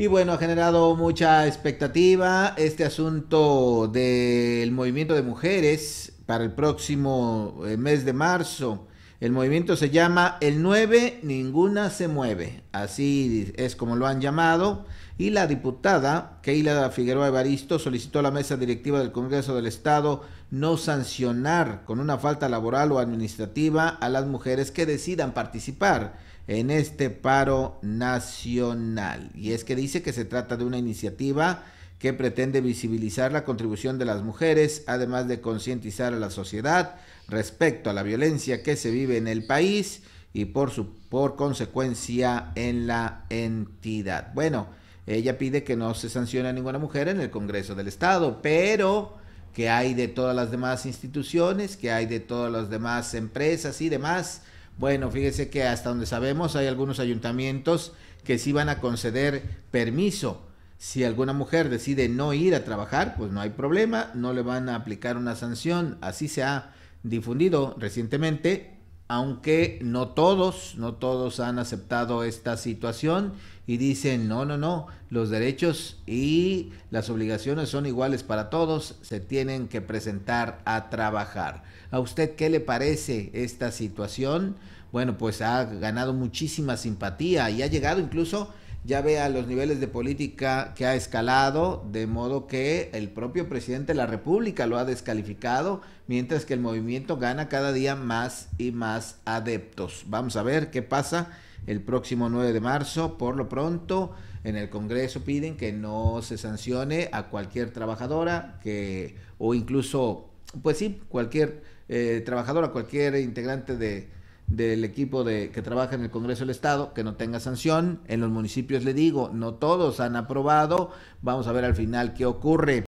Y bueno, ha generado mucha expectativa este asunto del movimiento de mujeres para el próximo eh, mes de marzo. El movimiento se llama El 9, ninguna se mueve. Así es como lo han llamado. Y la diputada Keila Figueroa Evaristo solicitó a la mesa directiva del Congreso del Estado no sancionar con una falta laboral o administrativa a las mujeres que decidan participar en este paro nacional. Y es que dice que se trata de una iniciativa que pretende visibilizar la contribución de las mujeres, además de concientizar a la sociedad respecto a la violencia que se vive en el país y por, su, por consecuencia en la entidad. Bueno, ella pide que no se sancione a ninguna mujer en el Congreso del Estado, pero que hay de todas las demás instituciones, que hay de todas las demás empresas y demás. Bueno, fíjese que hasta donde sabemos hay algunos ayuntamientos que sí van a conceder permiso si alguna mujer decide no ir a trabajar, pues no hay problema, no le van a aplicar una sanción. Así se ha difundido recientemente, aunque no todos, no todos han aceptado esta situación y dicen, no, no, no, los derechos y las obligaciones son iguales para todos, se tienen que presentar a trabajar. ¿A usted qué le parece esta situación? Bueno, pues ha ganado muchísima simpatía y ha llegado incluso ya vea los niveles de política que ha escalado, de modo que el propio presidente de la República lo ha descalificado, mientras que el movimiento gana cada día más y más adeptos. Vamos a ver qué pasa el próximo 9 de marzo. Por lo pronto, en el Congreso piden que no se sancione a cualquier trabajadora que o incluso pues sí, cualquier eh, trabajadora, cualquier integrante de del equipo de, que trabaja en el Congreso del Estado, que no tenga sanción. En los municipios le digo, no todos han aprobado. Vamos a ver al final qué ocurre.